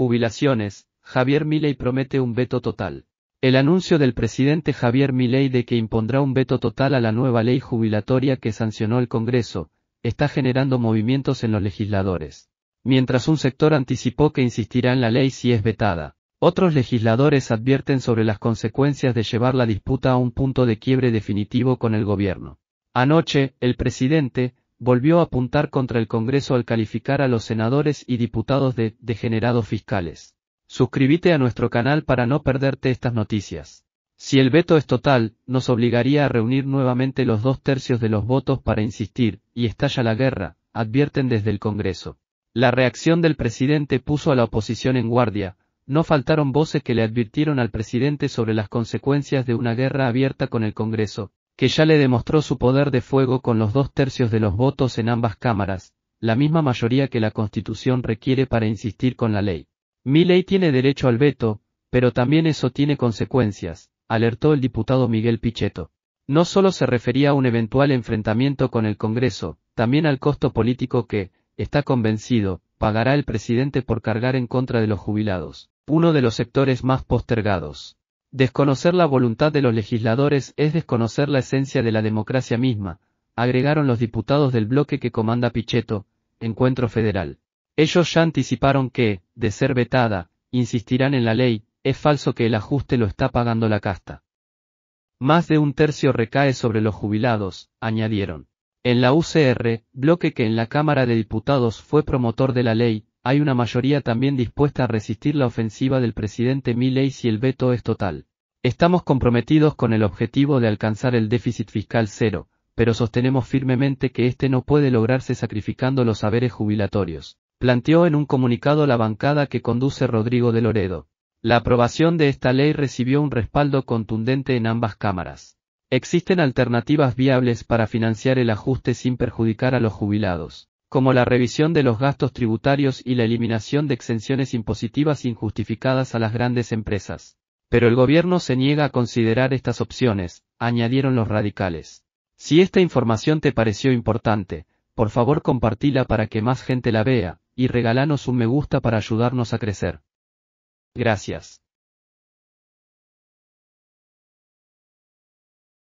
jubilaciones, Javier Milei promete un veto total. El anuncio del presidente Javier Milei de que impondrá un veto total a la nueva ley jubilatoria que sancionó el Congreso, está generando movimientos en los legisladores. Mientras un sector anticipó que insistirá en la ley si es vetada, otros legisladores advierten sobre las consecuencias de llevar la disputa a un punto de quiebre definitivo con el gobierno. Anoche, el presidente, volvió a apuntar contra el Congreso al calificar a los senadores y diputados de degenerados fiscales. Suscríbete a nuestro canal para no perderte estas noticias. Si el veto es total, nos obligaría a reunir nuevamente los dos tercios de los votos para insistir, y estalla la guerra, advierten desde el Congreso. La reacción del presidente puso a la oposición en guardia, no faltaron voces que le advirtieron al presidente sobre las consecuencias de una guerra abierta con el Congreso, que ya le demostró su poder de fuego con los dos tercios de los votos en ambas cámaras, la misma mayoría que la Constitución requiere para insistir con la ley. Mi ley tiene derecho al veto, pero también eso tiene consecuencias, alertó el diputado Miguel Pichetto. No solo se refería a un eventual enfrentamiento con el Congreso, también al costo político que, está convencido, pagará el presidente por cargar en contra de los jubilados, uno de los sectores más postergados. Desconocer la voluntad de los legisladores es desconocer la esencia de la democracia misma, agregaron los diputados del bloque que comanda Pichetto, Encuentro Federal. Ellos ya anticiparon que, de ser vetada, insistirán en la ley, es falso que el ajuste lo está pagando la casta. Más de un tercio recae sobre los jubilados, añadieron. En la UCR, bloque que en la Cámara de Diputados fue promotor de la ley, hay una mayoría también dispuesta a resistir la ofensiva del presidente Milley si el veto es total. Estamos comprometidos con el objetivo de alcanzar el déficit fiscal cero, pero sostenemos firmemente que este no puede lograrse sacrificando los saberes jubilatorios, planteó en un comunicado la bancada que conduce Rodrigo de Loredo. La aprobación de esta ley recibió un respaldo contundente en ambas cámaras. Existen alternativas viables para financiar el ajuste sin perjudicar a los jubilados como la revisión de los gastos tributarios y la eliminación de exenciones impositivas injustificadas a las grandes empresas. Pero el gobierno se niega a considerar estas opciones, añadieron los radicales. Si esta información te pareció importante, por favor compartila para que más gente la vea, y regalanos un me gusta para ayudarnos a crecer. Gracias.